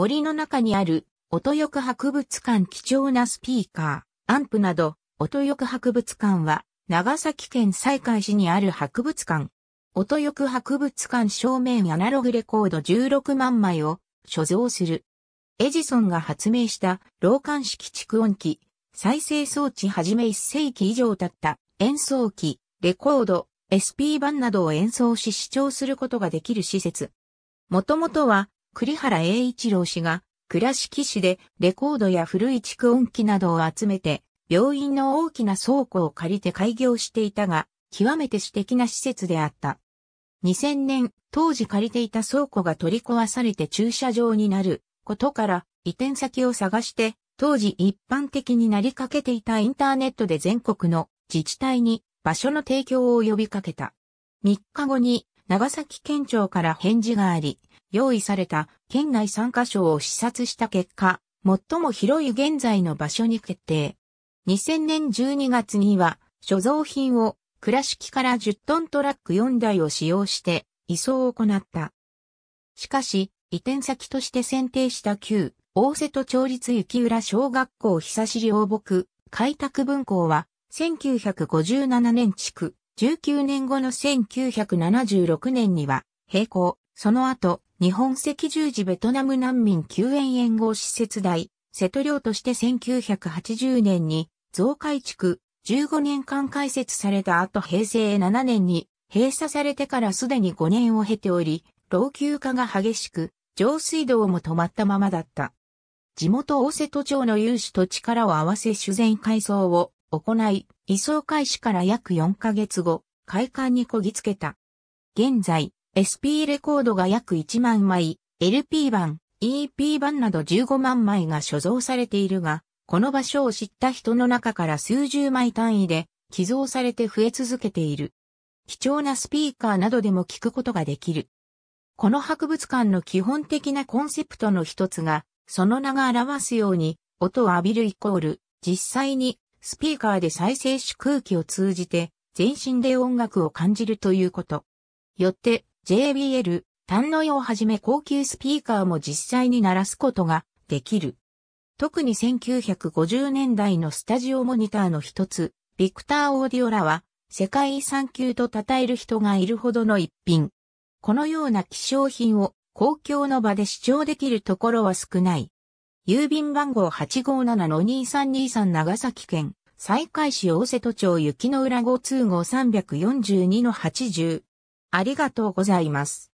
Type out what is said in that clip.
森の中にある、音よく博物館貴重なスピーカー、アンプなど、音よく博物館は、長崎県西海市にある博物館。音よく博物館正面アナログレコード16万枚を所蔵する。エジソンが発明した老管式蓄音機、再生装置はじめ1世紀以上経った演奏機、レコード、SP 版などを演奏し視聴することができる施設。もともとは栗原栄一郎氏が、倉敷市でレコードや古い蓄音機などを集めて、病院の大きな倉庫を借りて開業していたが、極めて私的な施設であった。2000年、当時借りていた倉庫が取り壊されて駐車場になることから移転先を探して、当時一般的になりかけていたインターネットで全国の自治体に場所の提供を呼びかけた。3日後に長崎県庁から返事があり、用意された県内3カ所を視察した結果、最も広い現在の場所に決定。2000年12月には、所蔵品を倉敷から10トントラック4台を使用して移送を行った。しかし、移転先として選定した旧、大瀬戸町立雪浦小学校久尻大木、開拓分校は、1957年築、19年後の1976年には、閉校、その後、日本赤十字ベトナム難民救援援護施設大、瀬戸領として1980年に増改築、15年間開設された後平成7年に閉鎖されてからすでに5年を経ており、老朽化が激しく、上水道も止まったままだった。地元大瀬戸町の有志と力を合わせ修繕改装を行い、移送開始から約4ヶ月後、開館にこぎつけた。現在、SP レコードが約1万枚、LP 版、EP 版など15万枚が所蔵されているが、この場所を知った人の中から数十枚単位で寄贈されて増え続けている。貴重なスピーカーなどでも聞くことができる。この博物館の基本的なコンセプトの一つが、その名が表すように、音を浴びるイコール、実際にスピーカーで再生し空気を通じて、全身で音楽を感じるということ。よって、JBL、単ノイをはじめ高級スピーカーも実際に鳴らすことができる。特に1950年代のスタジオモニターの一つ、ビクターオーディオラは世界遺産級と称える人がいるほどの一品。このような希少品を公共の場で視聴できるところは少ない。郵便番号857-2323長崎県、西海市大瀬戸町雪の裏5通号342-80。ありがとうございます。